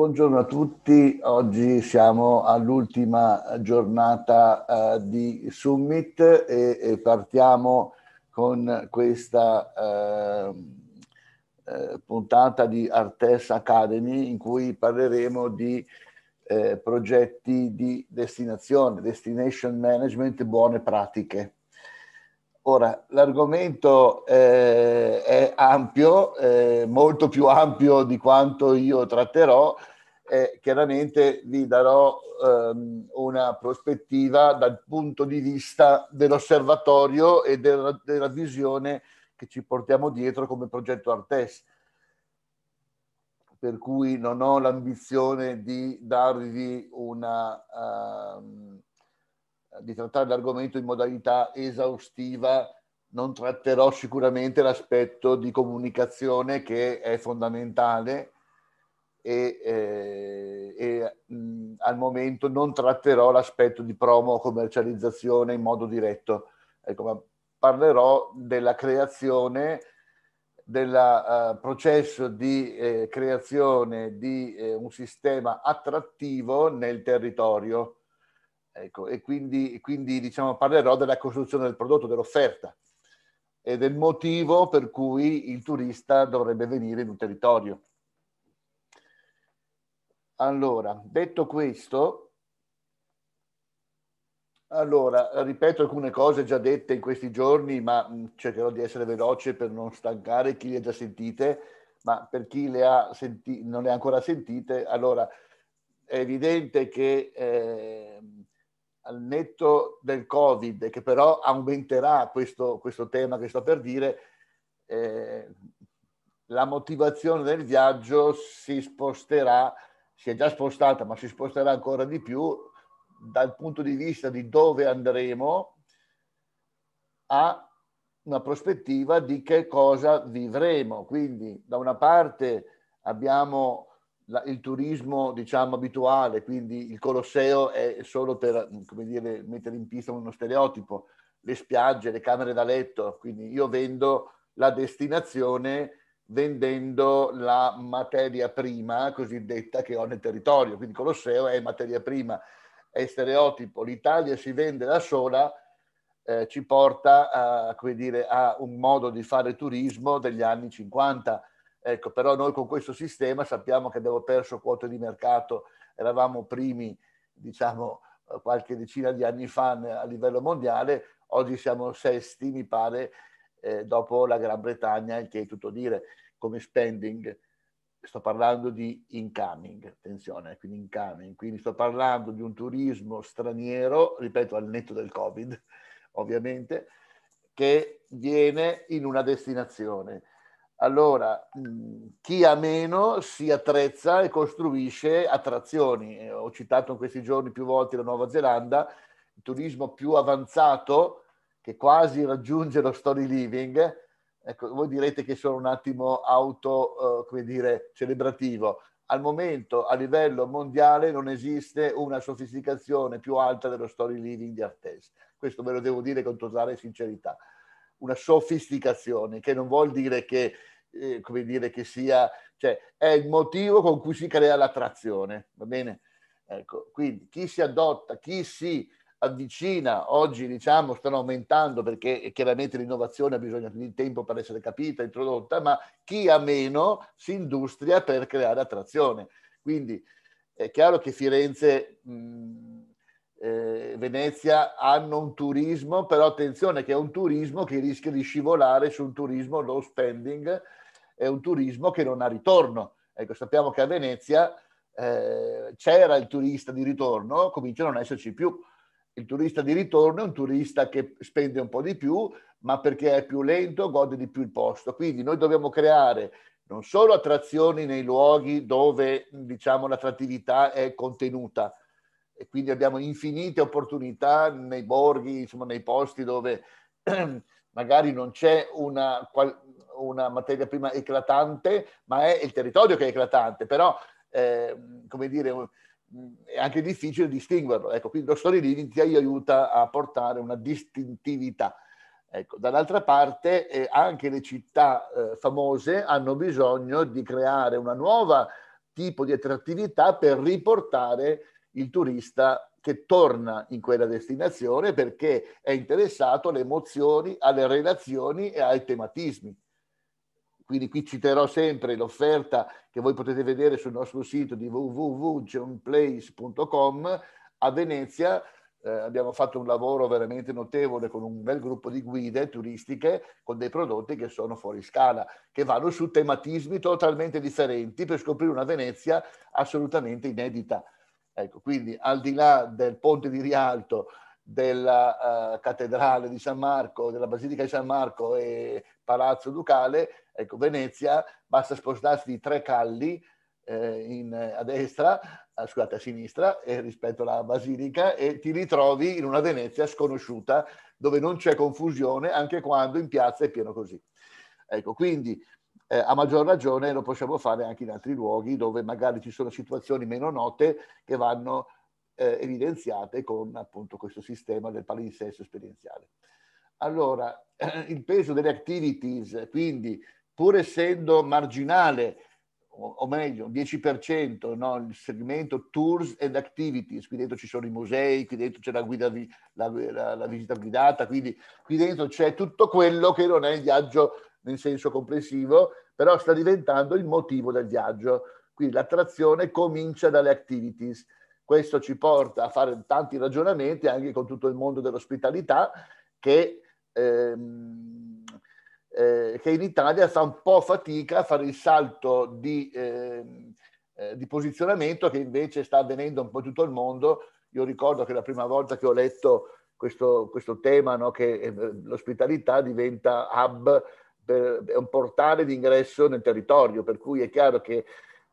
Buongiorno a tutti, oggi siamo all'ultima giornata eh, di Summit e, e, partiamo con questa eh, eh, puntata di Artes Academy in cui parleremo di eh, progetti di destinazione, destination management e buone pratiche. Ora, l'argomento eh, è ampio, eh, molto più ampio di quanto io tratterò, eh, chiaramente vi darò ehm, una prospettiva dal punto di vista dell'osservatorio e della, della visione che ci portiamo dietro come progetto Artes per cui non ho l'ambizione di darvi una uh, di trattare l'argomento in modalità esaustiva non tratterò sicuramente l'aspetto di comunicazione che è fondamentale e, eh, e mh, al momento non tratterò l'aspetto di promo o commercializzazione in modo diretto, ecco, ma parlerò della creazione, del uh, eh, processo di eh, creazione di eh, un sistema attrattivo nel territorio. Ecco, e quindi, quindi diciamo, parlerò della costruzione del prodotto, dell'offerta e del motivo per cui il turista dovrebbe venire in un territorio. Allora, detto questo, allora, ripeto alcune cose già dette in questi giorni, ma mm, cercherò di essere veloce per non stancare chi le ha già sentite, ma per chi le ha senti- non le ha ancora sentite, allora è evidente che eh, al netto del Covid, che però aumenterà questo, questo tema che sto per dire, eh, la motivazione del viaggio si sposterà si è già spostata, ma si sposterà ancora di più dal punto di vista di dove andremo a una prospettiva di che cosa vivremo. Quindi da una parte abbiamo il turismo diciamo abituale, quindi il Colosseo è solo per come dire, mettere in pista uno stereotipo, le spiagge, le camere da letto, quindi io vendo la destinazione vendendo la materia prima cosiddetta che ho nel territorio, quindi Colosseo è materia prima, è stereotipo, l'Italia si vende da sola, eh, ci porta a, come dire, a, un modo di fare turismo degli anni 50. Ecco, però noi con questo sistema sappiamo che abbiamo perso quote di mercato, eravamo primi, diciamo, qualche decina di anni fa a livello mondiale, oggi siamo sesti, mi pare, eh, dopo la Gran Bretagna, il che è tutto dire come spending. Sto parlando di incoming, attenzione, quindi incoming, quindi sto parlando di un turismo straniero, ripeto al netto del Covid, ovviamente, che viene in una destinazione. Allora, mm, chi ha meno si attrezza e costruisce attrazioni. Eh, ho citato in questi giorni più volte la Nuova Zelanda, il turismo più avanzato che quasi raggiunge lo story living, ecco, voi direte che sono un attimo auto, eh, come dire, celebrativo. Al momento, a livello mondiale, non esiste una sofisticazione più alta dello story living di Artes. Questo ve lo devo dire con totale sincerità. Una sofisticazione, che non vuol dire che eh, come dire, che sia, cioè è il motivo con cui si crea l'attrazione, va bene? Ecco, quindi chi si adotta, chi si avvicina, oggi diciamo stanno aumentando perché eh, chiaramente l'innovazione ha bisogno di tempo per essere capita, introdotta, ma chi ha meno si industria per creare attrazione. Quindi è chiaro che Firenze, mh, eh, Venezia hanno un turismo, però attenzione che è un turismo che rischia di scivolare su un turismo low spending, è un turismo che non ha ritorno. Ecco, sappiamo che a Venezia eh, c'era il turista di ritorno, comincia a non esserci più il turista di ritorno è un turista che spende un po' di più, ma perché è più lento, gode di più il posto. Quindi noi dobbiamo creare non solo attrazioni nei luoghi dove diciamo, l'attrattività è contenuta, e quindi abbiamo infinite opportunità nei borghi, insomma, nei posti dove magari non c'è una, una, materia prima eclatante, ma è il territorio che è eclatante, però eh, come dire, è anche difficile distinguerlo. Ecco, quindi lo story leading ti aiuta a portare una distintività. Ecco, dall'altra parte eh, anche le città eh, famose hanno bisogno di creare una nuova tipo di attrattività per riportare il turista che torna in quella destinazione perché è interessato alle emozioni, alle relazioni e ai tematismi. Quindi qui citerò sempre l'offerta che voi potete vedere sul nostro sito di www.johnplace.com a Venezia. Eh, abbiamo fatto un lavoro veramente notevole con un bel gruppo di guide turistiche con dei prodotti che sono fuori scala, che vanno su tematismi totalmente differenti per scoprire una Venezia assolutamente inedita. Ecco, quindi al di là del ponte di Rialto, della uh, cattedrale di San Marco, della Basilica di San Marco e Palazzo Ducale, ecco Venezia, basta spostarsi di tre calli eh, in, eh, a destra, eh, scusate a sinistra, eh, rispetto alla Basilica e ti ritrovi in una Venezia sconosciuta dove non c'è confusione anche quando in piazza è pieno così. Ecco, quindi eh, a maggior ragione lo possiamo fare anche in altri luoghi dove magari ci sono situazioni meno note che vanno eh, evidenziate con appunto questo sistema del palinsesto esperienziale. Allora, eh, il peso delle activities, quindi pur essendo marginale, o, o meglio, 10%, no? il segmento tours and activities, qui dentro ci sono i musei, qui dentro c'è la, guida, la, la, la visita guidata, quindi qui dentro c'è tutto quello che non è il viaggio nel senso complessivo, però sta diventando il motivo del viaggio. Quindi l'attrazione comincia dalle activities questo ci porta a fare tanti ragionamenti anche con tutto il mondo dell'ospitalità che, ehm, eh, che in Italia fa un po' fatica a fare il salto di, ehm, eh, di posizionamento che invece sta avvenendo un po' in tutto il mondo. Io ricordo che la prima volta che ho letto questo, questo tema, no, che eh, l'ospitalità diventa hub è un portale di ingresso nel territorio, per cui è chiaro che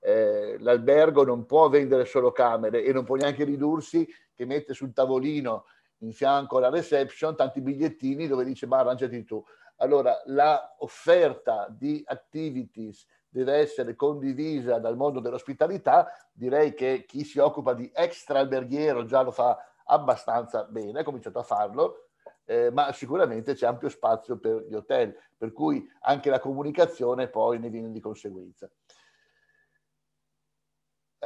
eh, l'albergo non può vendere solo camere e non può neanche ridursi che mette sul tavolino in fianco alla reception tanti bigliettini dove dice ma arrangiati tu. Allora la offerta di activities deve essere condivisa dal mondo dell'ospitalità, direi che chi si occupa di extra alberghiero già lo fa abbastanza bene, ha cominciato a farlo, eh, ma sicuramente c'è ampio spazio per gli hotel, per cui anche la comunicazione poi ne viene di conseguenza.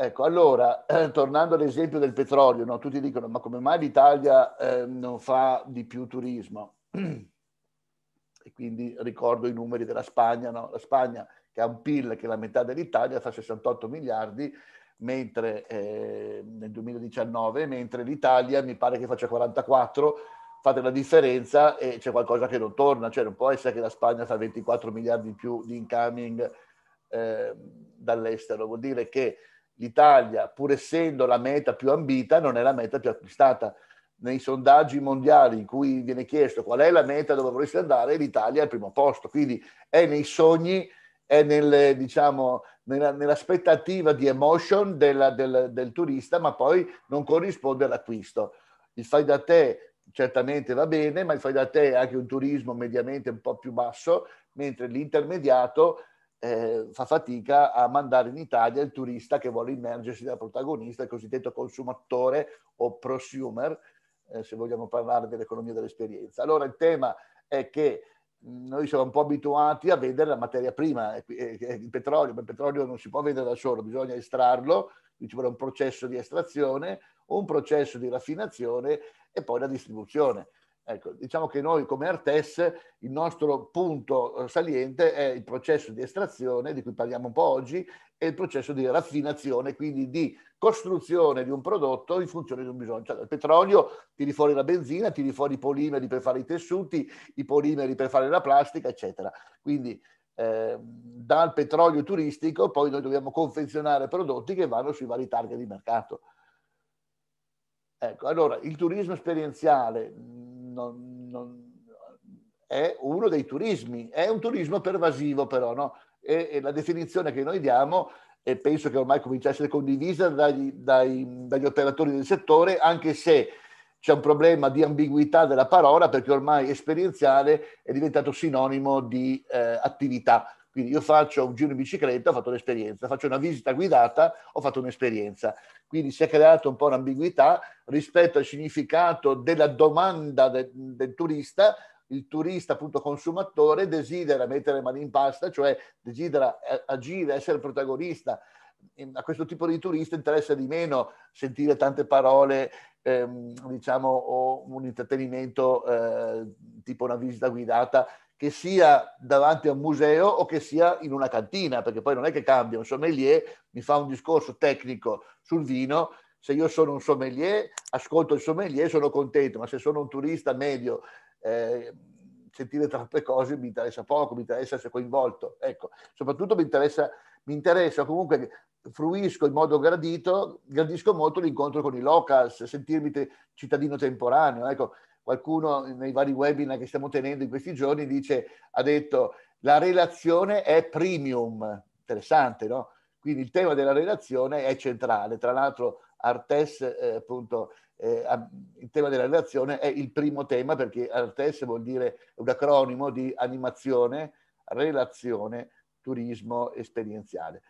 Ecco, allora, eh, tornando all'esempio del petrolio, no? tutti dicono ma come mai l'Italia eh, non fa di più turismo? e quindi ricordo i numeri della Spagna, no? la Spagna che ha un PIL che è la metà dell'Italia fa 68 miliardi mentre, eh, nel 2019, mentre l'Italia mi pare che faccia 44, fate la differenza e c'è qualcosa che non torna, cioè non può essere che la Spagna fa 24 miliardi in più di incoming ehm, dall'estero, vuol dire che l'Italia, pur essendo la meta più ambita, non è la meta più acquistata. Nei sondaggi mondiali in cui viene chiesto qual è la meta dove vorresti andare, l'Italia è al primo posto. Quindi è nei sogni, è nel, diciamo, nella, nell'aspettativa di emotion della, del, del turista, ma poi non corrisponde all'acquisto. Il fai da te certamente va bene, ma il fai da te è anche un turismo mediamente un po' più basso, mentre l'intermediato eh, fa fatica a mandare in Italia il turista che vuole immergersi dal protagonista, il cosiddetto consumatore o prosumer, eh, se vogliamo parlare dell'economia dell'esperienza. Allora il tema è che mm, noi siamo un po' abituati a vedere la materia prima, eh, eh, il petrolio, ma il petrolio non si può vedere da solo, bisogna estrarlo, ci vuole un processo di estrazione, un processo di raffinazione e poi la distribuzione. Ecco, diciamo che noi come Artes il nostro punto eh, saliente è il processo di estrazione, di cui parliamo un po' oggi, e il processo di raffinazione, quindi di costruzione di un prodotto in funzione di un bisogno. Cioè, dal petrolio tiri fuori la benzina, tiri fuori i polimeri per fare i tessuti, i polimeri per fare la plastica, eccetera. Quindi eh, dal petrolio turistico poi noi dobbiamo confezionare prodotti che vanno sui vari target di mercato. Ecco, allora il turismo esperienziale non, non, è uno dei turismi, è un turismo pervasivo però, no? e, e la definizione che noi diamo e penso che ormai comincia a essere condivisa dagli, dai, dagli, operatori del settore, anche se c'è un problema di ambiguità della parola perché ormai esperienziale è diventato sinonimo di eh, attività. Quindi io faccio un giro in bicicletta, ho fatto un'esperienza, faccio una visita guidata, ho fatto un'esperienza. Quindi si è creata un po' un'ambiguità rispetto al significato della domanda de- del turista. Il turista, appunto consumatore, desidera mettere le mani in pasta, cioè desidera eh, agire, essere protagonista. A questo tipo di turista interessa di meno sentire tante parole Ehm, diciamo, o un intrattenimento eh, tipo una visita guidata che sia davanti a un museo o che sia in una cantina, perché poi non è che cambia, un sommelier mi fa un discorso tecnico sul vino, se io sono un sommelier, ascolto il sommelier, sono contento, ma se sono un turista medio, eh, sentire troppe cose mi interessa poco, mi interessa essere coinvolto, ecco, soprattutto mi interessa, mi interessa comunque fruisco in modo gradito, gradisco molto l'incontro con i locals, sentirmi te, cittadino temporaneo, ecco, qualcuno nei vari webinar che stiamo tenendo in questi giorni dice, ha detto la relazione è premium, interessante, no? Quindi il tema della relazione è centrale, tra l'altro Artes eh, appunto eh, il tema della relazione è il primo tema perché Artes vuol dire un acronimo di animazione, relazione, turismo esperienziale.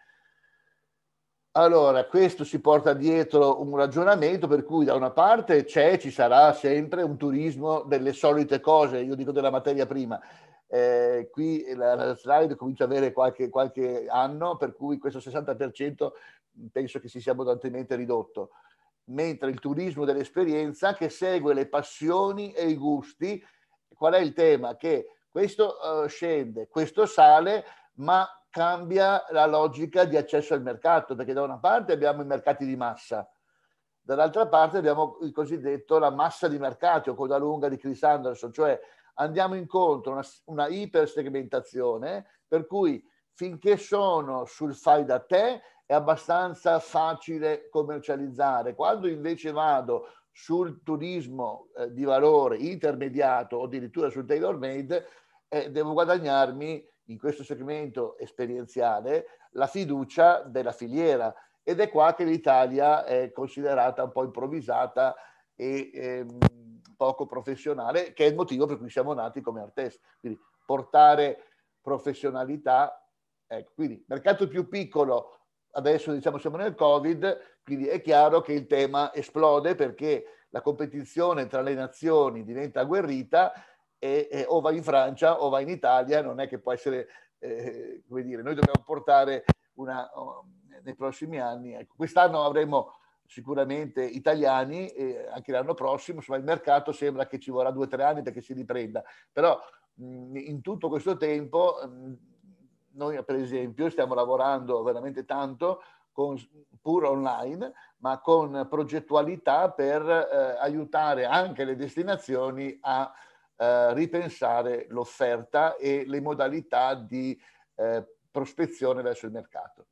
Allora, questo si porta dietro un ragionamento per cui da una parte c'è, ci sarà sempre un turismo delle solite cose, io dico della materia prima. Eh, qui la, la slide comincia ad avere qualche, qualche, anno, per cui questo 60% penso che si sia abbondantemente ridotto. Mentre il turismo dell'esperienza che segue le passioni e i gusti, qual è il tema? Che questo uh, scende, questo sale, ma cambia la logica di accesso al mercato, perché da una parte abbiamo i mercati di massa, dall'altra parte abbiamo il cosiddetto la massa di mercati o coda lunga di Chris Anderson, cioè andiamo incontro a una, una ipersegmentazione per cui finché sono sul fai da te è abbastanza facile commercializzare, quando invece vado sul turismo eh, di valore intermediato o addirittura sul tailor made eh, devo guadagnarmi in questo segmento esperienziale la fiducia della filiera ed è qua che l'Italia è considerata un po' improvvisata e ehm, poco professionale, che è il motivo per cui siamo nati come Artes. Quindi portare professionalità, ecco, quindi mercato più piccolo, adesso diciamo siamo nel Covid, quindi è chiaro che il tema esplode perché la competizione tra le nazioni diventa agguerrita e, e, o vai in Francia o vai in Italia, non è che può essere, eh, eh come dire, noi dobbiamo portare una, oh, nei prossimi anni, ecco, quest'anno avremo sicuramente italiani e eh, anche l'anno prossimo, insomma il mercato sembra che ci vorrà due o tre anni perché si riprenda, però mh, in tutto questo tempo mh, noi per esempio stiamo lavorando veramente tanto con, pur online, ma con progettualità per eh, aiutare anche le destinazioni a eh, ripensare l'offerta e le modalità di eh, prospezione verso il mercato.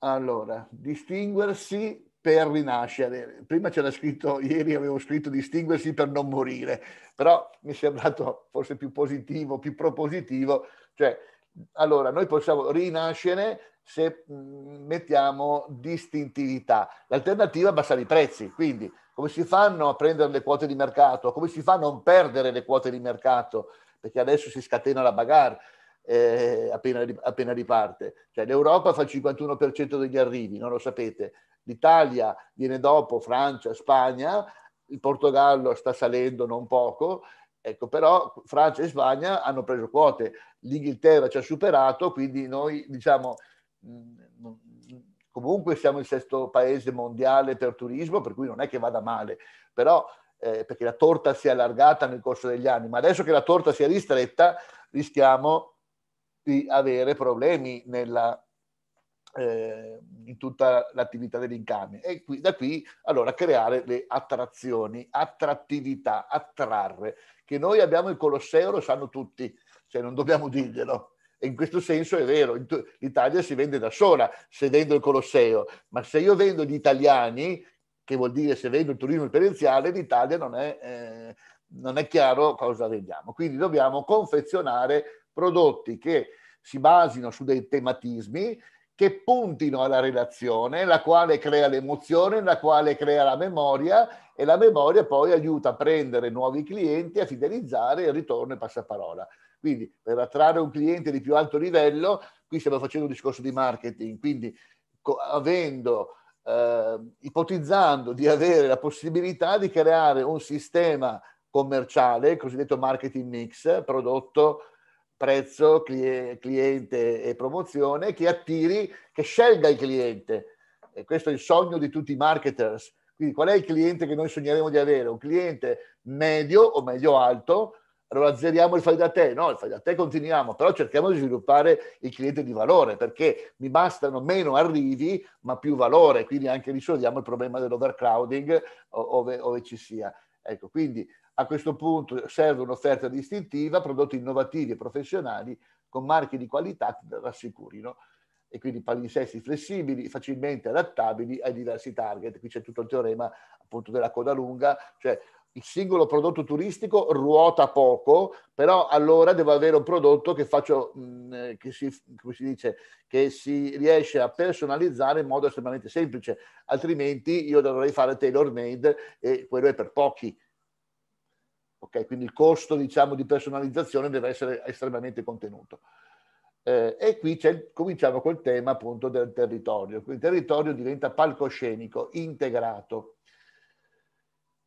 Allora, distinguersi per rinascere. Prima c'era scritto, ieri avevo scritto distinguersi per non morire, però mi è sembrato forse più positivo, più propositivo. Cioè, allora, noi possiamo rinascere se mm, mettiamo distintività. L'alternativa è abbassare i prezzi, quindi come si fanno a prendere le quote di mercato? Come si fa a non perdere le quote di mercato? Perché adesso si scatena la bagarre eh, appena, appena, riparte. Cioè, L'Europa fa il 51% degli arrivi, non lo sapete. L'Italia viene dopo, Francia, Spagna, il Portogallo sta salendo non poco, Ecco, però Francia e Spagna hanno preso quote, l'Inghilterra ci ha superato, quindi noi diciamo mm, Comunque siamo il sesto paese mondiale per turismo, per cui non è che vada male, però eh, perché la torta si è allargata nel corso degli anni, ma adesso che la torta si è ristretta rischiamo di avere problemi nella, eh, in tutta l'attività dell'incame. E qui, da qui allora creare le attrazioni, attrattività, attrarre, che noi abbiamo il Colosseo, lo sanno tutti, cioè non dobbiamo dirglielo. E in questo senso è vero, l'Italia si vende da sola se vendo il Colosseo, ma se io vendo gli italiani, che vuol dire se vendo il turismo esperienziale, l'Italia non è, eh, non è chiaro cosa vendiamo. Quindi dobbiamo confezionare prodotti che si basino su dei tematismi che puntino alla relazione, la quale crea l'emozione, la quale crea la memoria e la memoria poi aiuta a prendere nuovi clienti, a fidelizzare il ritorno e passaparola. Quindi per attrarre un cliente di più alto livello, qui stiamo facendo un discorso di marketing, quindi co- avendo, eh, ipotizzando di avere la possibilità di creare un sistema commerciale, il cosiddetto marketing mix, prodotto, prezzo, cli- cliente e promozione, che attiri, che scelga il cliente. E questo è il sogno di tutti i marketers. Quindi qual è il cliente che noi sogneremo di avere? Un cliente medio o medio alto allora azzeriamo il fai da te, no, il fai da te continuiamo, però cerchiamo di sviluppare il cliente di valore perché mi bastano meno arrivi ma più valore, quindi anche risolviamo il problema dell'overcrowding ove, ove ci sia. Ecco, quindi a questo punto serve un'offerta distintiva, prodotti innovativi e professionali con marchi di qualità che rassicurino e quindi palinsesti flessibili, facilmente adattabili ai diversi target. Qui c'è tutto il teorema appunto della coda lunga, cioè il singolo prodotto turistico ruota poco, però allora devo avere un prodotto che, faccio, mm, eh, che, si, si dice, che si riesce a personalizzare in modo estremamente semplice, altrimenti io dovrei fare tailor made e quello è per pochi. Ok, quindi il costo diciamo, di personalizzazione deve essere estremamente contenuto. Eh, e qui cominciamo col tema appunto del territorio. Il territorio diventa palcoscenico, integrato.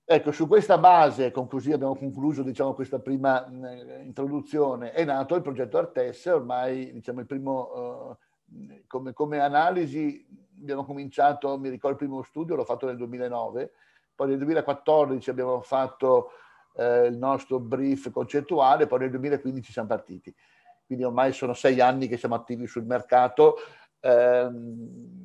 Ecco, su questa base, con così abbiamo concluso diciamo, questa prima mh, eh, introduzione, è nato il progetto Artes, ormai diciamo, il primo, uh, come, come, analisi abbiamo cominciato, mi ricordo il primo studio, l'ho fatto nel 2009, poi nel 2014 abbiamo fatto eh, il nostro brief concettuale, poi nel 2015 siamo partiti. Quindi ormai sono sei anni che siamo attivi sul mercato. Ehm,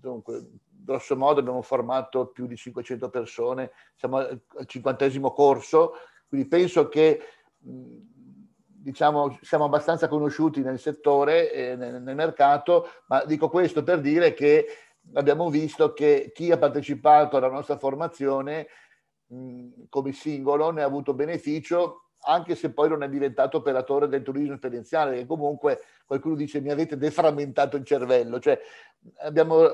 dunque, grosso modo abbiamo formato più di 500 persone, siamo al cinquantesimo corso, quindi penso che diciamo, siamo abbastanza conosciuti nel settore, e nel, nel mercato, ma dico questo per dire che abbiamo visto che chi ha partecipato alla nostra formazione mh, come singolo ne ha avuto beneficio anche se poi non è diventato operatore del turismo esperienziale, che comunque qualcuno dice mi avete deframmentato il cervello, cioè abbiamo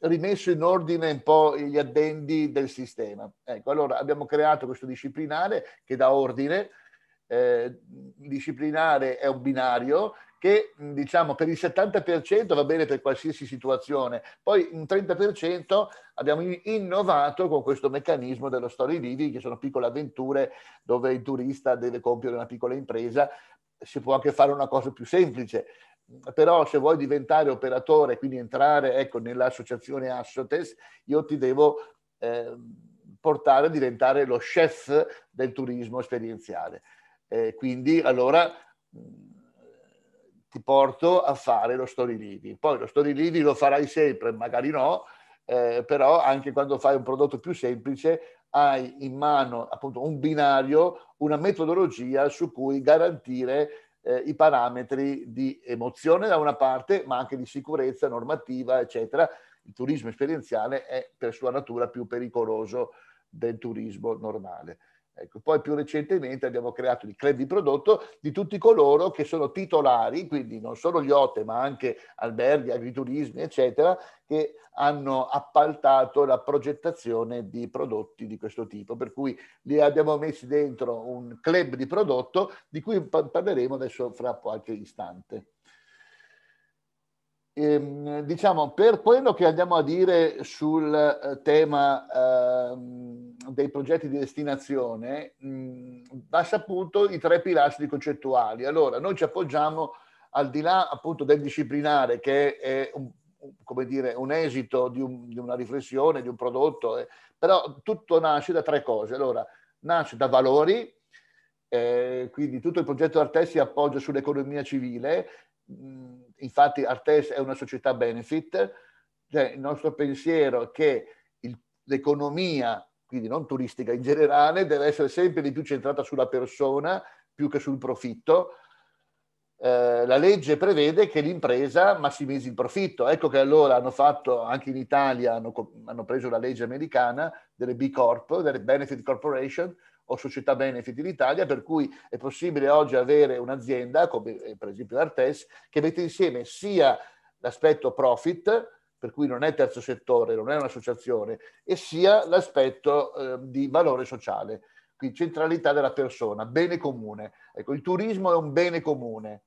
rimesso in ordine un po' gli addendi del sistema. Ecco, allora abbiamo creato questo disciplinare che dà ordine, eh, disciplinare è un binario che diciamo per il 70% va bene per qualsiasi situazione, poi un 30% abbiamo innovato con questo meccanismo dello story living, che sono piccole avventure dove il turista deve compiere una piccola impresa, si può anche fare una cosa più semplice, però se vuoi diventare operatore, quindi entrare ecco, nell'associazione Assotes, io ti devo eh, portare a diventare lo chef del turismo esperienziale. Eh, quindi allora ti porto a fare lo story reading. Poi lo story reading lo farai sempre, magari no, eh, però anche quando fai un prodotto più semplice hai in mano appunto un binario, una metodologia su cui garantire eh, i parametri di emozione da una parte, ma anche di sicurezza normativa, eccetera. Il turismo esperienziale è per sua natura più pericoloso del turismo normale. Ecco, poi più recentemente abbiamo creato il club di prodotto di tutti coloro che sono titolari, quindi non solo gli OTE, ma anche alberghi, agriturismi, eccetera, che hanno appaltato la progettazione di prodotti di questo tipo. Per cui li abbiamo messi dentro un club di prodotto di cui parleremo adesso fra qualche istante ehm, diciamo, per quello che andiamo a dire sul eh, tema ehm, dei progetti di destinazione, mh, mm, basta appunto i tre pilastri concettuali. Allora, noi ci appoggiamo al di là appunto del disciplinare che è un, come dire, un esito di, un, di una riflessione, di un prodotto, eh, però tutto nasce da tre cose. Allora, nasce da valori, eh, quindi tutto il progetto Arte si appoggia sull'economia civile infatti Artes è una società benefit, cioè il nostro pensiero è che il, l'economia, quindi non turistica in generale, deve essere sempre di più centrata sulla persona più che sul profitto. Eh, la legge prevede che l'impresa massimizzi il profitto. Ecco che allora hanno fatto anche in Italia, hanno, hanno preso la legge americana delle B Corp, delle Benefit Corporation, o società benefit in Italia, per cui è possibile oggi avere un'azienda, come eh, per esempio Artes, che mette insieme sia l'aspetto profit, per cui non è terzo settore, non è un'associazione, e sia l'aspetto eh, di valore sociale, quindi centralità della persona, bene comune. Ecco, il turismo è un bene comune.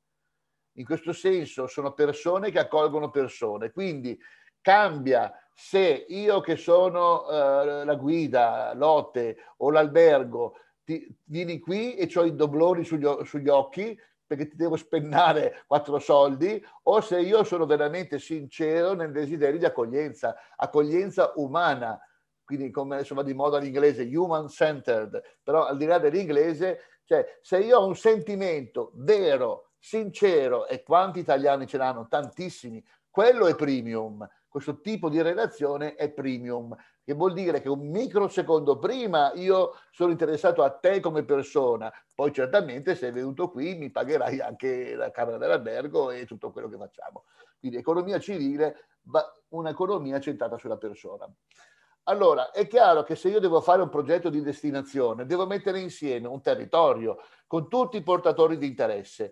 In questo senso sono persone che accolgono persone, quindi cambia se io che sono eh, la guida, l'ote o l'albergo, ti, vieni qui e ho i dobloni sugli, sugli occhi perché ti devo spennare quattro soldi, o se io sono veramente sincero nel desiderio di accoglienza, accoglienza umana, quindi come adesso va di moda l'inglese, human centered, però al di là dell'inglese, cioè se io ho un sentimento vero, sincero, e quanti italiani ce l'hanno, tantissimi, quello è premium, questo tipo di relazione è premium, che vuol dire che un microsecondo prima io sono interessato a te come persona, poi certamente se sei venuto qui mi pagherai anche la camera dell'albergo e tutto quello che facciamo. Quindi economia civile, ma un'economia centrata sulla persona. Allora, è chiaro che se io devo fare un progetto di destinazione, devo mettere insieme un territorio con tutti i portatori di interesse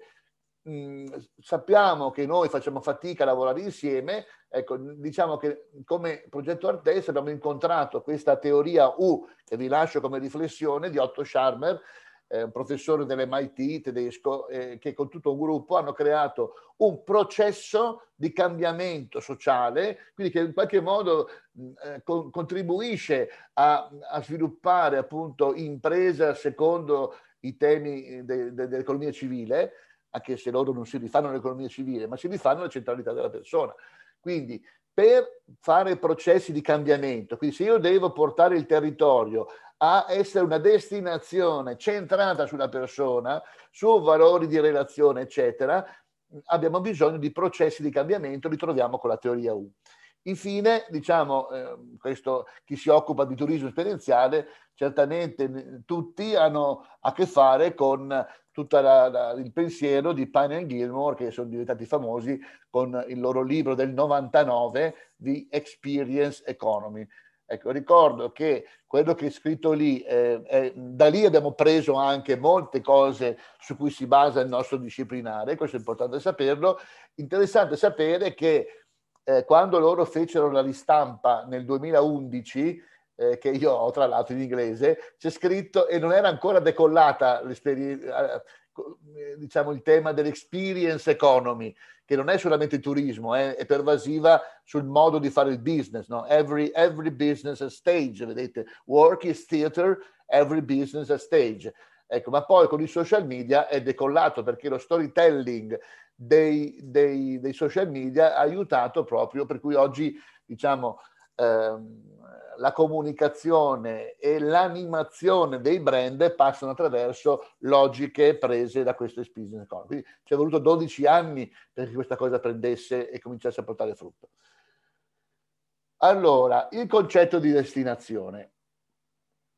Mm, sappiamo che noi facciamo fatica a lavorare insieme, ecco, diciamo che come progetto Artes abbiamo incontrato questa teoria U, che vi lascio come riflessione, di Otto Scharmer, eh, un professore dell'MIT tedesco, eh, che con tutto un gruppo hanno creato un processo di cambiamento sociale, quindi che in qualche modo mm, eh, con, contribuisce a, a, sviluppare appunto impresa secondo i temi eh, de, de, dell'economia civile, anche se loro non si rifanno all'economia civile, ma si rifanno alla centralità della persona. Quindi per fare processi di cambiamento, quindi se io devo portare il territorio a essere una destinazione centrata sulla persona, su valori di relazione, eccetera, abbiamo bisogno di processi di cambiamento, li troviamo con la teoria U. Infine, diciamo, eh, questo, chi si occupa di turismo esperienziale, certamente tutti hanno a che fare con tutto il pensiero di Pine e Gilmore che sono diventati famosi con il loro libro del 99 di Experience Economy. Ecco, ricordo che quello che è scritto lì, eh, eh, da lì abbiamo preso anche molte cose su cui si basa il nostro disciplinare, questo è importante saperlo. Interessante sapere che eh, quando loro fecero la ristampa nel 2011, eh, che io ho tra l'altro in inglese, c'è scritto e non era ancora decollata l'esperienza eh, eh, diciamo, il tema dell'experience economy, che non è solamente il turismo, eh, è pervasiva sul modo di fare il business. No? Every, every business a stage, vedete, work is theater, every business a stage. Ecco, ma poi con i social media è decollato perché lo storytelling dei, dei, dei social media ha aiutato proprio, per cui oggi diciamo ehm, la comunicazione e l'animazione dei brand passano attraverso logiche prese da questo business economy. Quindi ci è voluto 12 anni perché questa cosa prendesse e cominciasse a portare frutto. Allora, il concetto di destinazione.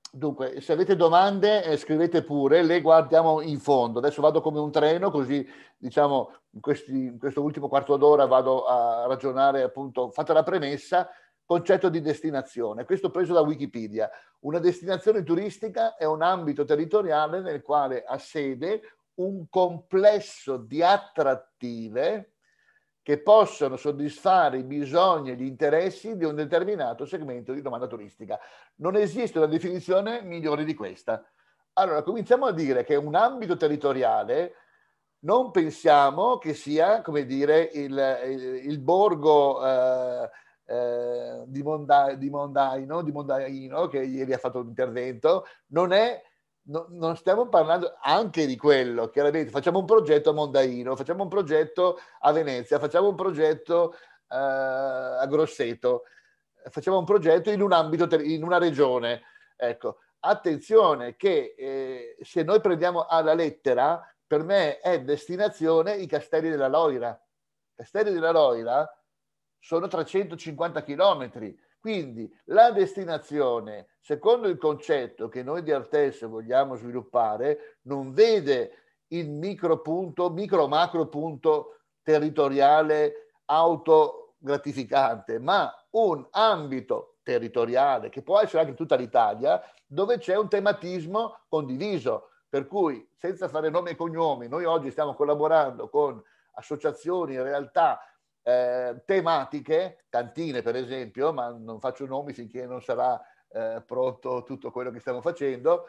Dunque, se avete domande eh, scrivete pure, le guardiamo in fondo. Adesso vado come un treno, così diciamo in, questi, in questo ultimo quarto d'ora vado a ragionare appunto, fatta la premessa, concetto di destinazione, questo preso da Wikipedia. Una destinazione turistica è un ambito territoriale nel quale ha sede un complesso di attrattive che possono soddisfare i bisogni e gli interessi di un determinato segmento di domanda turistica. Non esiste una definizione migliore di questa. Allora, cominciamo a dire che un ambito territoriale non pensiamo che sia, come dire, il, il, il borgo... Eh, eh, di, Monda, di, Mondaino, di Mondaino che ieri ha fatto l'intervento, non è No, non stiamo parlando anche di quello, chiaramente facciamo un progetto a Mondaino, facciamo un progetto a Venezia, facciamo un progetto eh, a Grosseto, facciamo un progetto in un ambito, in una regione. Ecco, attenzione che eh, se noi prendiamo alla lettera, per me è destinazione i Castelli della Loira. Castelli della Loira sono 350 km. Quindi la destinazione, secondo il concetto che noi di Artes vogliamo sviluppare, non vede il micro punto, micro macro punto territoriale autogratificante, ma un ambito territoriale che può essere anche tutta l'Italia, dove c'è un tematismo condiviso. Per cui, senza fare nomi e cognomi, noi oggi stiamo collaborando con associazioni, realtà eh, tematiche, cantine per esempio, ma non faccio nomi finché non sarà eh, pronto tutto quello che stiamo facendo,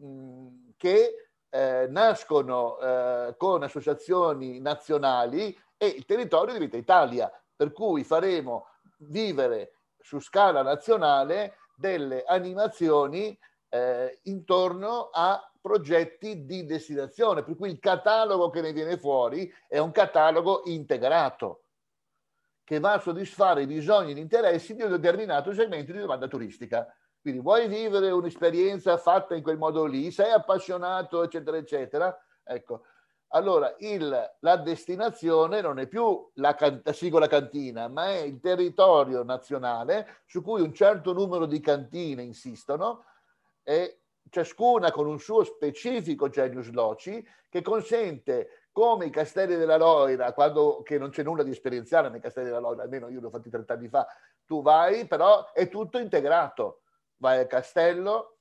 mh, che eh, nascono eh, con associazioni nazionali e il territorio diventa Italia, per cui faremo vivere su scala nazionale delle animazioni eh, intorno a progetti di destinazione, per cui il catalogo che ne viene fuori è un catalogo integrato che va a soddisfare i bisogni e gli interessi di un determinato segmento di domanda turistica. Quindi vuoi vivere un'esperienza fatta in quel modo lì, sei appassionato, eccetera, eccetera. Ecco, allora il, la destinazione non è più la, can, la singola cantina, ma è il territorio nazionale su cui un certo numero di cantine insistono e ciascuna con un suo specifico genius loci che consente come i castelli della Loira, quando, che non c'è nulla di esperienziale nei castelli della Loira, almeno io l'ho ho fatti 30 anni fa, tu vai, però è tutto integrato. Vai al castello,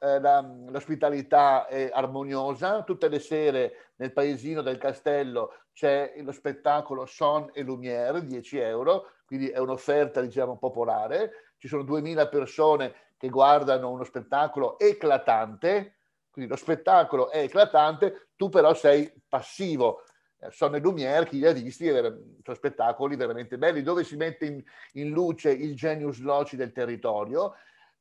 eh, la, l'ospitalità è armoniosa, tutte le sere nel paesino del castello c'è lo spettacolo Son e Lumière, 10 euro, quindi è un'offerta diciamo popolare, ci sono 2000 persone che guardano uno spettacolo eclatante, quindi lo spettacolo è eclatante, tu però sei passivo. Eh, sono i Lumière, chi li ha visti, sono spettacoli veramente belli, dove si mette in, in luce il genius loci del territorio,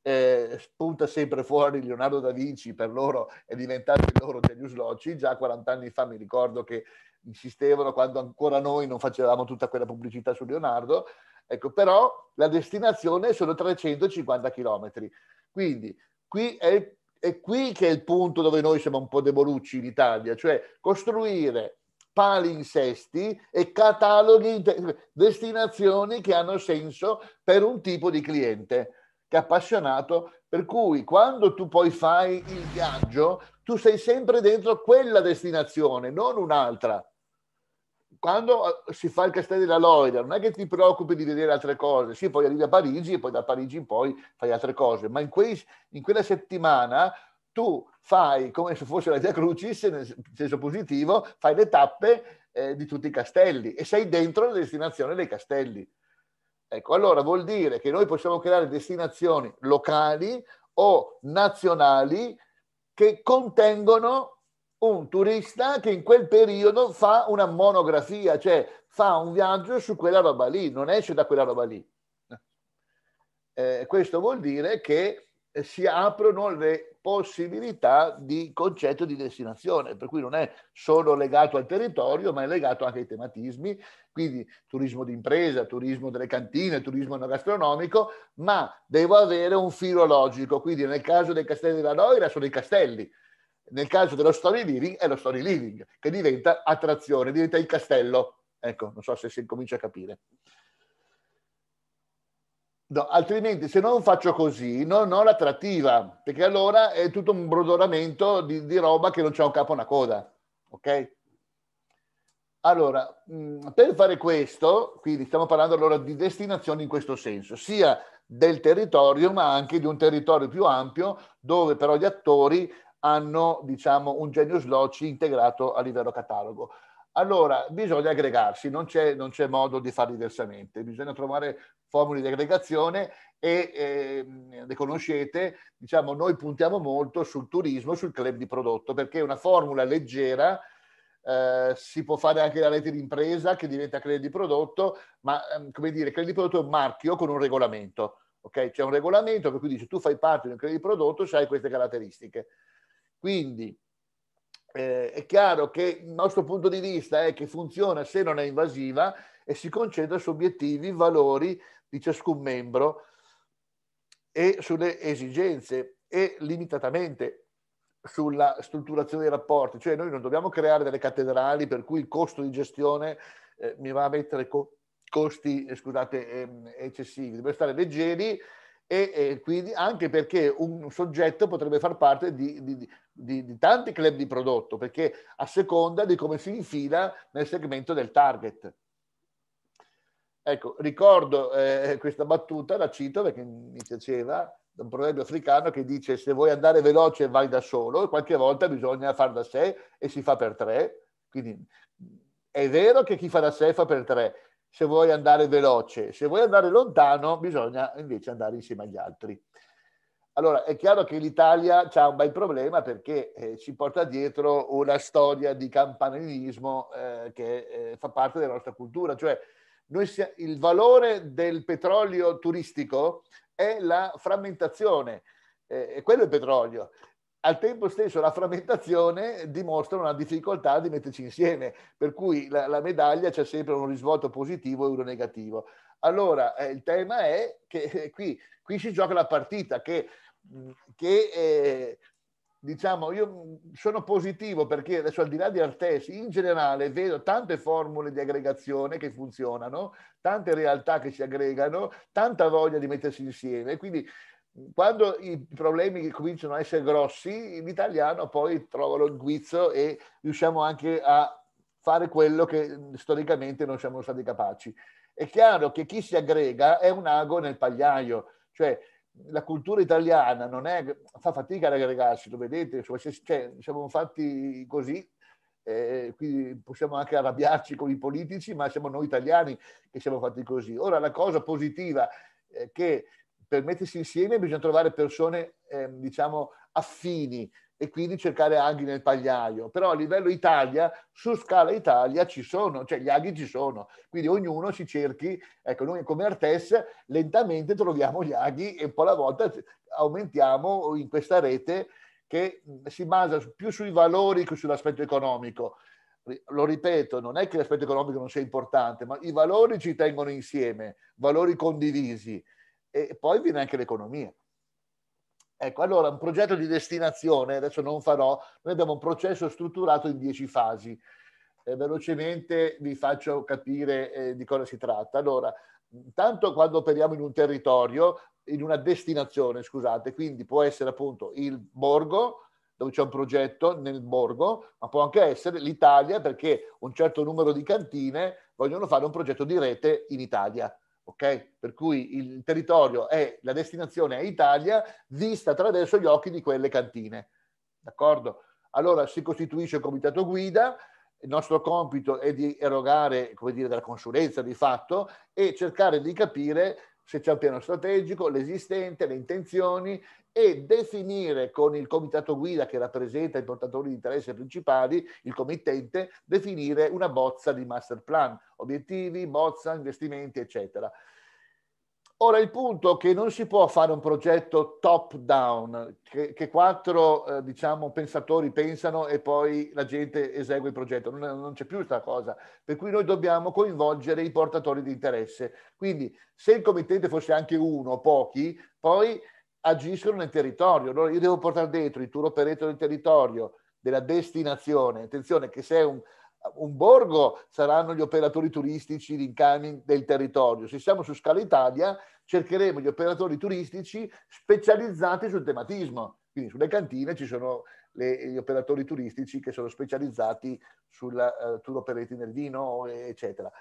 eh, spunta sempre fuori Leonardo da Vinci, per loro è diventato il loro genius loci, già 40 anni fa mi ricordo che insistevano quando ancora noi non facevamo tutta quella pubblicità su Leonardo, ecco, però la destinazione sono 350 chilometri. Quindi qui è il è qui che è il punto dove noi siamo un po' debolucci in Italia, cioè costruire palinsesti e cataloghi, destinazioni che hanno senso per un tipo di cliente che è appassionato, per cui quando tu poi fai il viaggio, tu sei sempre dentro quella destinazione, non un'altra quando eh, si fa il castello della Loira non è che ti preoccupi di vedere altre cose, sì poi arrivi a Parigi e poi da Parigi in poi fai altre cose, ma in, quei, in quella settimana tu fai come se fosse la Via Crucis, nel senso positivo, fai le tappe eh, di tutti i castelli e sei dentro la destinazione dei castelli. Ecco, allora vuol dire che noi possiamo creare destinazioni locali o nazionali che contengono un turista che in quel periodo fa una monografia, cioè fa un viaggio su quella roba lì, non esce da quella roba lì. Eh, questo vuol dire che si aprono le possibilità di concetto di destinazione, per cui non è solo legato al territorio, ma è legato anche ai tematismi, quindi turismo d'impresa, turismo delle cantine, turismo gastronomico, ma devo avere un filo logico, quindi nel caso dei castelli della Loira sono i castelli, nel caso dello story living è lo story living, che diventa attrazione, diventa il castello. Ecco, non so se si comincia a capire. No, altrimenti se non faccio così non ho l'attrattiva, perché allora è tutto un brodoramento di, di roba che non c'è un capo e una coda. Ok? Allora, mm, per fare questo, quindi stiamo parlando allora di destinazioni in questo senso, sia del territorio, ma anche di un territorio più ampio dove però gli attori hanno diciamo, un Genius Loci integrato a livello catalogo. Allora, bisogna aggregarsi, non c'è, non c'è, modo di fare diversamente, bisogna trovare formule di aggregazione e eh, le conoscete, diciamo, noi puntiamo molto sul turismo, sul club di prodotto, perché è una formula leggera, eh, si può fare anche la rete d'impresa che diventa club di prodotto, ma ehm, come dire, club di prodotto è un marchio con un regolamento, ok? C'è un regolamento per cui dice tu fai parte di un club di prodotto, se hai queste caratteristiche quindi eh, è chiaro che il nostro punto di vista è che funziona se non è invasiva e si concentra su obiettivi, valori di ciascun membro e sulle esigenze e limitatamente sulla strutturazione dei rapporti, cioè noi non dobbiamo creare delle cattedrali per cui il costo di gestione eh, mi va a mettere co- costi eh, scusate, ehm, eccessivi, dobbiamo stare leggeri e, e, quindi anche perché un soggetto potrebbe far parte di, di, di, di, tanti club di prodotto, perché a seconda di come si infila nel segmento del target. Ecco, ricordo eh, questa battuta, la cito perché mi piaceva, da un proverbio africano che dice se vuoi andare veloce vai da solo, e qualche volta bisogna far da sé e si fa per tre. Quindi è vero che chi fa da sé fa per tre, se vuoi andare veloce, se vuoi andare lontano bisogna invece andare insieme agli altri. Allora, è chiaro che l'Italia ha un bel problema perché eh, ci porta dietro una storia di campanilismo eh, che eh, fa parte della nostra cultura, cioè si, il valore del petrolio turistico è la frammentazione, eh, quello è il petrolio, al tempo stesso la frammentazione dimostra una difficoltà di metterci insieme, per cui la, la medaglia c'è sempre un risvolto positivo e uno negativo. Allora, eh, il tema è che eh, qui, qui, si gioca la partita, che, mm, che eh, diciamo, io mm, sono positivo perché adesso al di là di Artesi, in generale vedo tante formule di aggregazione che funzionano, tante realtà che si aggregano, tanta voglia di mettersi insieme, quindi quando i problemi cominciano a essere grossi, l'italiano poi trova lo guizzo e riusciamo anche a fare quello che mm, storicamente non siamo stati capaci. È chiaro che chi si aggrega è un ago nel pagliaio, cioè mm, la cultura italiana non è, fa fatica ad aggregarsi, lo vedete, cioè, siamo fatti così, eh, quindi possiamo anche arrabbiarci con i politici, ma siamo noi italiani che siamo fatti così. Ora la cosa positiva è eh, che per mettersi insieme bisogna trovare persone, eh, diciamo, affini e quindi cercare aghi nel pagliaio. Però a livello Italia, su scala Italia ci sono, cioè gli aghi ci sono. Quindi ognuno si cerchi, ecco, noi come Artes lentamente troviamo gli aghi e un po' alla volta aumentiamo in questa rete che si basa più sui valori che sull'aspetto economico lo ripeto, non è che l'aspetto economico non sia importante, ma i valori ci tengono insieme, valori condivisi e poi viene anche l'economia. Ecco, allora un progetto di destinazione, adesso non farò, noi abbiamo un processo strutturato in dieci fasi. Eh, velocemente vi faccio capire eh, di cosa si tratta. Allora, intanto quando operiamo in un territorio, in una destinazione, scusate, quindi può essere appunto il borgo, dove c'è un progetto nel borgo, ma può anche essere l'Italia perché un certo numero di cantine vogliono fare un progetto di rete in Italia ok? Per cui il territorio è, la destinazione è Italia, vista attraverso gli occhi di quelle cantine, d'accordo? Allora si costituisce il comitato guida, il nostro compito è di erogare, come dire, della consulenza di fatto e cercare di capire se c'è un piano strategico, l'esistente, le intenzioni e definire con il comitato guida che rappresenta i portatori di interesse principali, il committente, definire una bozza di master plan, obiettivi, bozza, investimenti, eccetera. Ora il punto è che non si può fare un progetto top down, che, che quattro eh, diciamo, pensatori pensano e poi la gente esegue il progetto, non, non c'è più questa cosa, per cui noi dobbiamo coinvolgere i portatori di interesse. Quindi se il committente fosse anche uno o pochi, poi agiscono nel territorio, allora io devo portare dentro il tour operator del territorio, della destinazione, attenzione che se è un, un borgo saranno gli operatori turistici, gli incoming del territorio. Se siamo su Scala Italia, cercheremo gli operatori turistici specializzati sul tematismo. Quindi sulle cantine ci sono le, gli operatori turistici che sono specializzati sul uh, eh, tour operating nel vino, eccetera.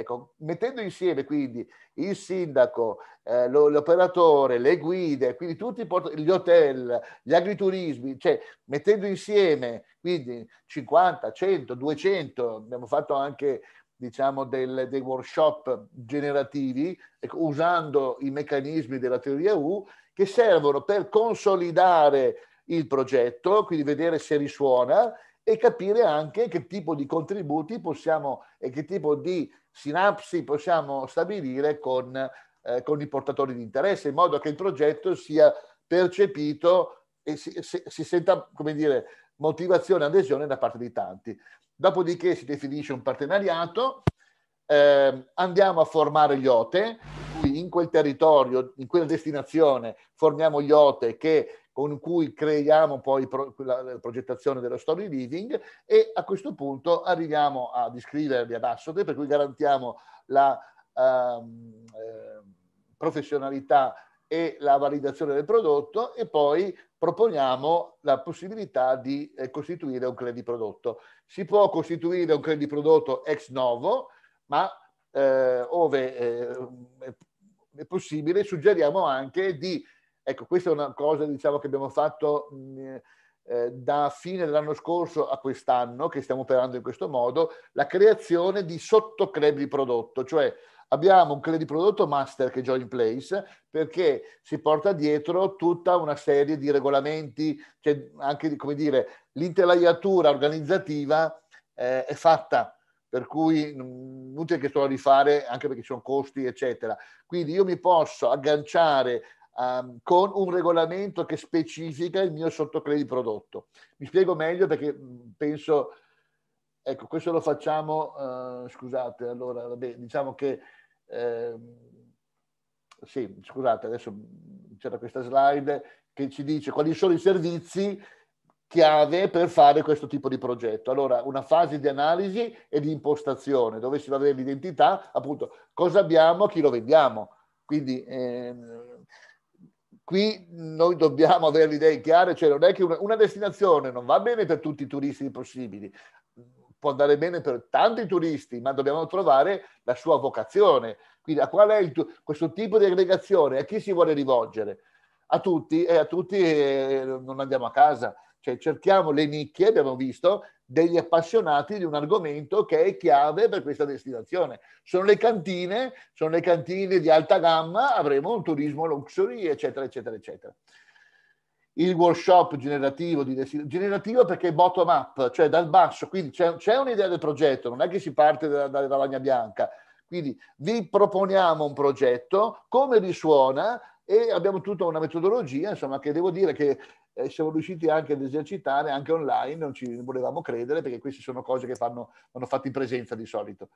Ecco, mettendo insieme quindi il sindaco, eh, l'operatore, le guide, quindi tutti port- gli hotel, gli agriturismi, cioè mettendo insieme quindi 50, 100, 200, abbiamo fatto anche diciamo, del, dei workshop generativi, ecco, usando i meccanismi della teoria U, che servono per consolidare il progetto, quindi vedere se risuona e capire anche che tipo di contributi possiamo e che tipo di sinapsi possiamo stabilire con, eh, con i portatori di interesse, in modo che il progetto sia percepito e si, si, si senta, come dire, motivazione e adesione da parte di tanti. Dopodiché si definisce un partenariato, eh, andiamo a formare gli OTE, in quel territorio, in quella destinazione formiamo gli OTE che con cui creiamo poi pro, la, la, progettazione dello story living e a questo punto arriviamo a iscriverli ad Assote, per cui garantiamo la ehm, eh, professionalità e la validazione del prodotto e poi proponiamo la possibilità di eh, costituire un credit prodotto. Si può costituire un credit prodotto ex novo, ma eh, ove eh, è possibile suggeriamo anche di Ecco, questa è una cosa diciamo, che abbiamo fatto mm, eh, da fine dell'anno scorso a quest'anno, che stiamo operando in questo modo, la creazione di sottocredit di prodotto, cioè abbiamo un credit prodotto master che è in place perché si porta dietro tutta una serie di regolamenti, cioè anche come dire, l'intelaiatura organizzativa eh, è fatta, per cui mm, inutile che sto a rifare anche perché ci sono costi, eccetera. Quindi io mi posso agganciare um, con un regolamento che specifica il mio sottocredito prodotto. Mi spiego meglio perché penso, ecco, questo lo facciamo, uh, scusate, allora, vabbè, diciamo che... Eh, sì, scusate, adesso c'era questa slide che ci dice quali sono i servizi chiave per fare questo tipo di progetto. Allora, una fase di analisi e di impostazione, dove si va a vedere l'identità, appunto, cosa abbiamo, chi lo vendiamo. Quindi, eh, qui noi dobbiamo avere le idee chiare, cioè non è che una, destinazione non va bene per tutti i turisti possibili, può andare bene per tanti turisti, ma dobbiamo trovare la sua vocazione. Quindi a qual è tu- questo tipo di aggregazione? A chi si vuole rivolgere? A tutti e a tutti eh, non andiamo a casa. Cioè, cerchiamo le nicchie, abbiamo visto, degli appassionati di un argomento che è chiave per questa destinazione. Sono le cantine, sono le cantine di alta gamma, avremo un turismo luxury, eccetera, eccetera, eccetera. Il workshop generativo, di destinazione, generativo perché bottom up, cioè dal basso, quindi c'è, c'è un'idea del progetto, non è che si parte dalla, dalla lavagna bianca. Quindi vi proponiamo un progetto, come risuona, e abbiamo tutta una metodologia, insomma, che devo dire che eh, siamo riusciti anche ad esercitare anche online, non ci volevamo credere perché queste sono cose che fanno, vanno fatte in presenza di solito.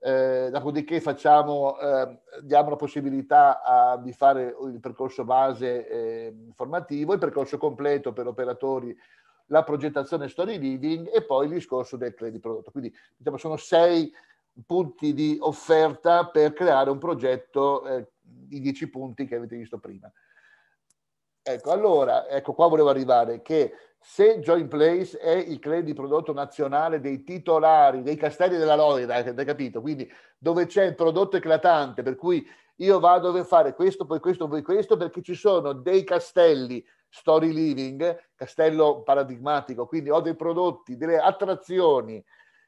Eh, dopodiché facciamo, eh, diamo la possibilità a, di fare il percorso base eh, formativo, il percorso completo per operatori, la progettazione story living e poi il discorso del credit prodotto. Quindi diciamo, sono sei punti di offerta per creare un progetto, eh, i dieci punti che avete visto prima. Ecco, allora, ecco qua volevo arrivare, che se Join Place è il credit di prodotto nazionale dei titolari, dei castelli della Loira, avete capito? Quindi dove c'è il prodotto eclatante, per cui io vado a fare questo, poi questo, poi questo, perché ci sono dei castelli story living, castello paradigmatico, quindi ho dei prodotti, delle attrazioni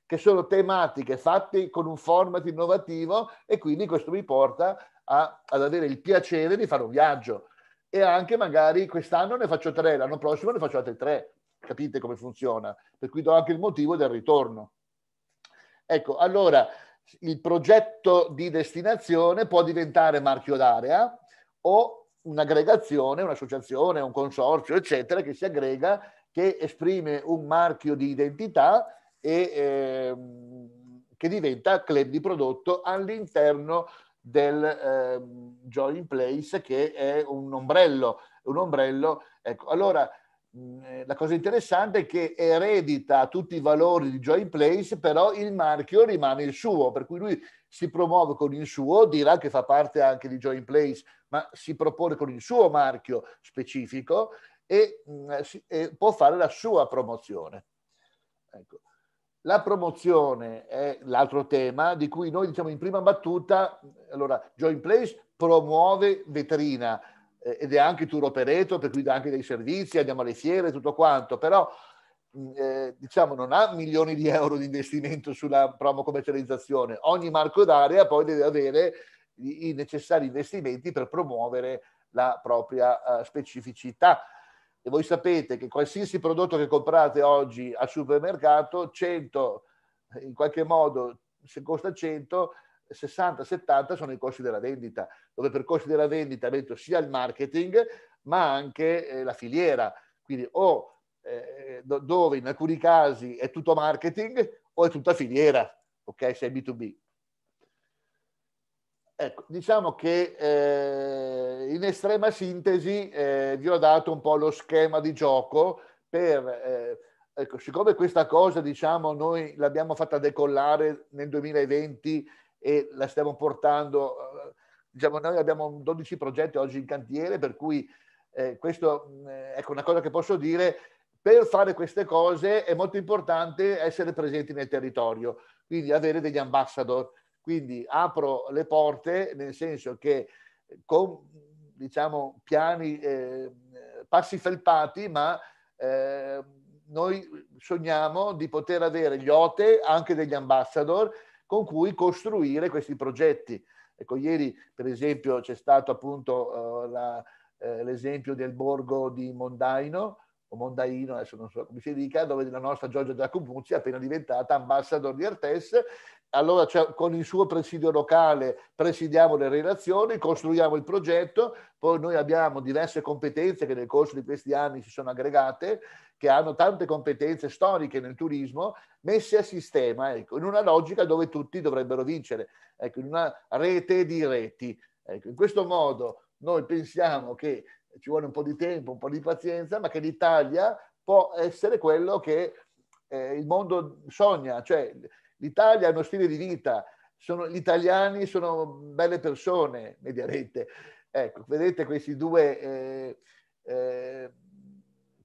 che sono tematiche fatte con un format innovativo e quindi questo mi porta a, ad avere il piacere di fare un viaggio e anche magari quest'anno ne faccio tre, l'anno prossimo ne faccio altre tre. Capite come funziona? Per cui do anche il motivo del ritorno. Ecco, allora il progetto di destinazione può diventare marchio d'area o un'aggregazione, un'associazione, un consorzio, eccetera, che si aggrega, che esprime un marchio di identità e eh, che diventa club di prodotto all'interno del eh, Join Place che è un ombrello. Un ombrello ecco. Allora, mh, eh, la cosa interessante è che eredita tutti i valori di Join Place, però il marchio rimane il suo, per cui lui si promuove con il suo, dirà che fa parte anche di Join Place, ma si propone con il suo marchio specifico e, mh, si, e può fare la sua promozione. Ecco. La promozione è l'altro tema di cui noi diciamo in prima battuta, allora Join Place promuove vetrina eh, ed è anche tour operator, per cui dà anche dei servizi, andiamo alle fiere, e tutto quanto, però mm, eh, diciamo non ha milioni di euro di investimento sulla promo commercializzazione. Ogni marco d'area poi deve avere i necessari investimenti per promuovere la propria eh, specificità e voi sapete che qualsiasi prodotto che comprate oggi al supermercato, 100 in qualche modo se costa 100, 60-70 sono i costi della vendita, dove per costi della vendita metto sia il marketing ma anche eh, la filiera, quindi o eh, do, dove in alcuni casi è tutto marketing o è tutta filiera, ok, se è B2B. Ecco, diciamo che eh, in estrema sintesi eh, vi ho dato un po' lo schema di gioco per, eh, ecco, siccome questa cosa diciamo noi l'abbiamo fatta decollare nel 2020 e la stiamo portando, eh, diciamo noi abbiamo 12 progetti oggi in cantiere per cui eh, questo eh, ecco una cosa che posso dire, per fare queste cose è molto importante essere presenti nel territorio, quindi avere degli ambassador quindi apro le porte nel senso che eh, con diciamo, piani, eh, passi felpati, ma eh, noi sogniamo di poter avere gli OTE, anche degli ambassador, con cui costruire questi progetti. Ecco, ieri per esempio c'è stato appunto eh, la, eh, l'esempio del borgo di Mondaino, o Mondaino, adesso non so come si dica, dove la nostra Giorgia Giacomuzzi è appena diventata ambassador di Artes allora cioè, con il suo presidio locale presidiamo le relazioni, costruiamo il progetto, poi noi abbiamo diverse competenze che nel corso di questi anni si sono aggregate, che hanno tante competenze storiche nel turismo, messe a sistema, ecco, in una logica dove tutti dovrebbero vincere, ecco, in una rete di reti. Ecco, in questo modo noi pensiamo che ci vuole un po' di tempo, un po' di pazienza, ma che l'Italia può essere quello che eh, il mondo sogna, cioè L'Italia è uno stile di vita, sono, gli italiani sono belle persone, mediamente. Ecco, vedete questi due eh, eh,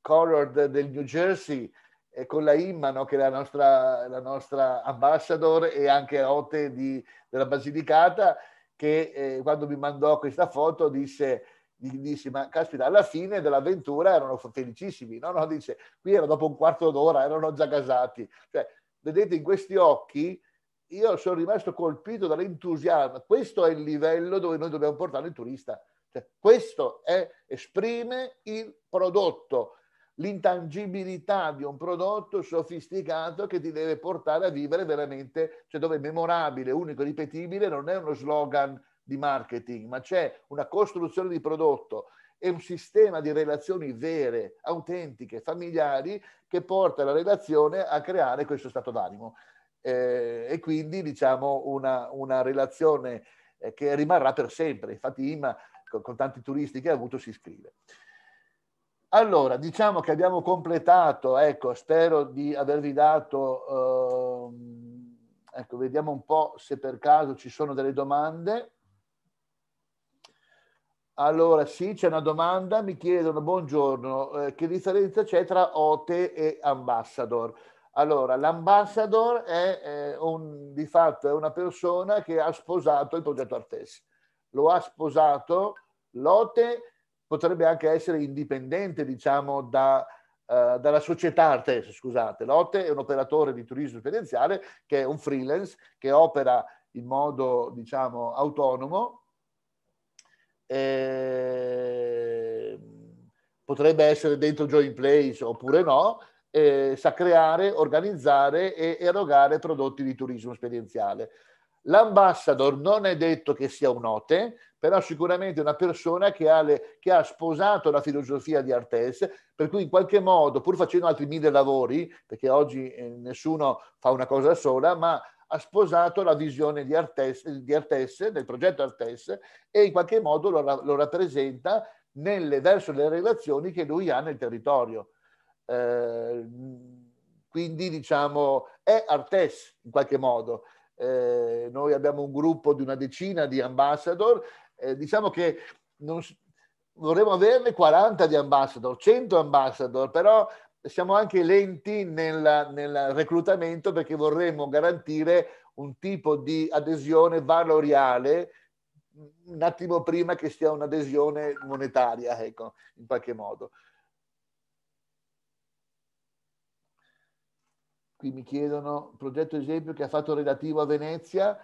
colored del New Jersey eh, con la Imma, no, che è la nostra, la nostra ambassador, e anche Ote di, della Basilicata, che eh, quando mi mandò questa foto disse gli dissi, ma caspita, alla fine dell'avventura erano felicissimi, no? no? Dice, qui era dopo un quarto d'ora, erano già casati. Cioè, vedete in questi occhi, io sono rimasto colpito dall'entusiasmo. Questo è il livello dove noi dobbiamo portare il turista. Cioè, questo è, esprime il prodotto, l'intangibilità di un prodotto sofisticato che ti deve portare a vivere veramente, cioè dove è memorabile, unico, ripetibile non è uno slogan di marketing, ma c'è una costruzione di prodotto è un sistema di relazioni vere, autentiche, familiari, che porta la relazione a creare questo stato d'animo. Eh, e quindi diciamo una, una relazione eh, che rimarrà per sempre. Infatti Ima, con, con tanti turisti che ha avuto, si iscrive. Allora, diciamo che abbiamo completato, ecco, spero di avervi dato, ehm, ecco, vediamo un po' se per caso ci sono delle domande. Allora, sì, c'è una domanda, mi chiedono, buongiorno, eh, che differenza c'è tra OTE e ambassador? Allora, l'ambassador è, è eh, un, di fatto è una persona che ha sposato il progetto Artes. Lo ha sposato, l'OTE potrebbe anche essere indipendente, diciamo, da, eh, dalla società Artes, scusate. L'OTE è un operatore di turismo esperienziale che è un freelance, che opera in modo, diciamo, autonomo eh, potrebbe essere dentro Join Place oppure no, eh, sa creare, organizzare e erogare prodotti di turismo esperienziale. L'ambassador non è detto che sia un ote, però sicuramente una persona che ha, le, che ha, sposato la filosofia di Artes, per cui in qualche modo, pur facendo altri mille lavori, perché oggi eh, nessuno fa una cosa sola, ma ha sposato la visione di Artes, di Artes, del progetto Artes e in qualche modo lo, lo rappresenta nelle, verso le relazioni che lui ha nel territorio. Eh, quindi diciamo è Artes in qualche modo. Eh, noi abbiamo un gruppo di una decina di ambassador, eh, diciamo che non, vorremmo averne 40 di ambassador, 100 ambassador, però siamo anche lenti nel, nel reclutamento perché vorremmo garantire un tipo di adesione valoriale un attimo prima che sia un'adesione monetaria, ecco, in qualche modo. Qui mi chiedono progetto esempio che ha fatto relativo a Venezia,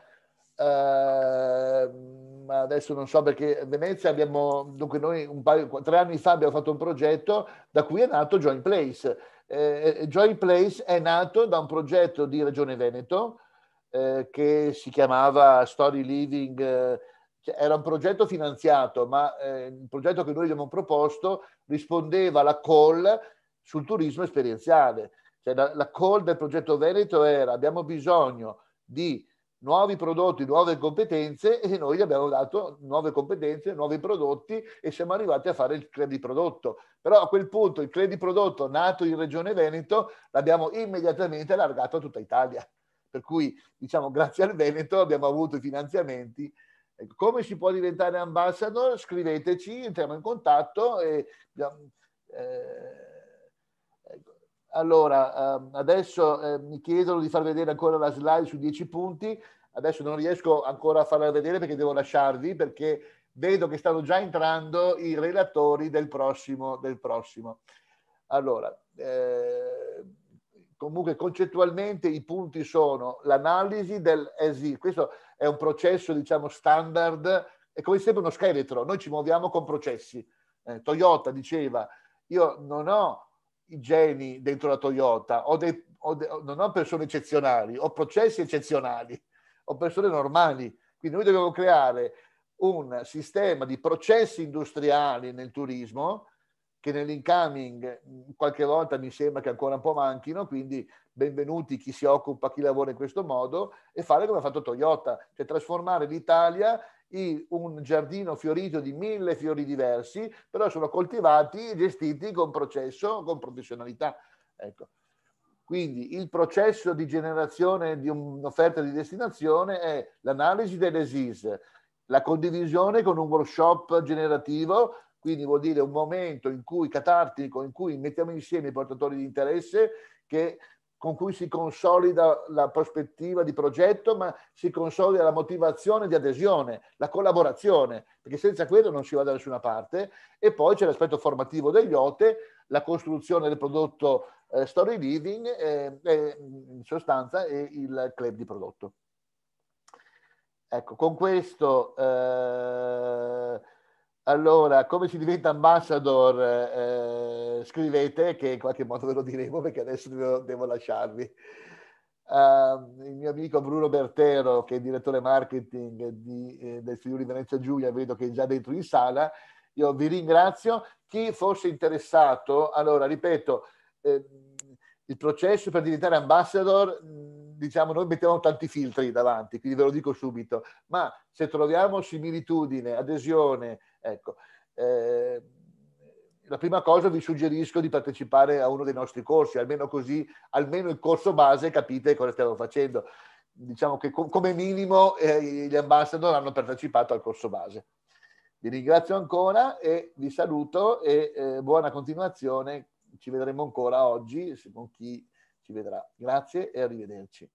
Uh, adesso non so perché Venezia abbiamo, dunque noi un paio, tre anni fa abbiamo fatto un progetto da cui è nato Join Place. Eh, eh Join Place è nato da un progetto di Regione Veneto eh, che si chiamava Story Living, eh, cioè era un progetto finanziato, ma eh, il progetto che noi abbiamo proposto rispondeva alla call sul turismo esperienziale. Cioè, la, la call del progetto Veneto era abbiamo bisogno di nuovi prodotti, nuove competenze e noi gli abbiamo dato nuove competenze, nuovi prodotti e siamo arrivati a fare il credit prodotto. Però a quel punto il credit prodotto nato in Regione Veneto l'abbiamo immediatamente allargato a tutta Italia. Per cui, diciamo, grazie al Veneto abbiamo avuto i finanziamenti. Ecco, come si può diventare ambassador? Scriveteci, entriamo in contatto e... Eh, allora, ehm, adesso ehm, mi chiedono di far vedere ancora la slide su 10 punti. Adesso non riesco ancora a farla vedere perché devo lasciarvi, perché vedo che stanno già entrando i relatori del prossimo. Del prossimo. Allora, eh, comunque concettualmente i punti sono l'analisi del ESI, questo è un processo diciamo standard, è come sempre uno scheletro, noi ci muoviamo con processi. Eh, Toyota diceva, io non ho i geni dentro la Toyota, ho dei, ho de, non ho persone eccezionali, ho processi eccezionali, ho persone normali. Quindi noi dobbiamo creare un sistema di processi industriali nel turismo che nell'incoming mm, qualche volta mi sembra che ancora un po' manchino, quindi benvenuti chi si occupa, chi lavora in questo modo, e fare come ha fatto Toyota, cioè trasformare l'Italia in un giardino fiorito di mille fiori diversi, però sono coltivati e gestiti con processo, con professionalità. Ecco. Quindi il processo di generazione di un'offerta di destinazione è l'analisi delle SIS, la condivisione con un workshop generativo, quindi vuol dire un momento in cui catartico, in cui mettiamo insieme i portatori di interesse che con cui si consolida la prospettiva di progetto, ma si consolida la motivazione di adesione, la collaborazione, perché senza quello non si va da nessuna parte. E poi c'è l'aspetto formativo degli OTE, la costruzione del prodotto eh, Story Living, eh, eh, in sostanza, e il club di prodotto. Ecco, con questo... Eh, allora, come si diventa ambassador? Eh, eh, scrivete che in qualche modo ve lo diremo perché adesso devo, devo lasciarvi. Uh, il mio amico Bruno Bertero, che è direttore marketing di, eh, del Friuli Venezia Giulia, vedo che è già dentro in sala. Io vi ringrazio. Chi fosse interessato, allora ripeto, eh, il processo per diventare ambassador, diciamo, noi mettiamo tanti filtri davanti, quindi ve lo dico subito, ma se troviamo similitudine, adesione, Ecco, eh, la prima cosa vi suggerisco di partecipare a uno dei nostri corsi, almeno così, almeno il corso base capite cosa stiamo facendo. Diciamo che com- come minimo eh, gli ambassador hanno partecipato al corso base. Vi ringrazio ancora e vi saluto e eh, buona continuazione. Ci vedremo ancora oggi con chi ci vedrà. Grazie e arrivederci.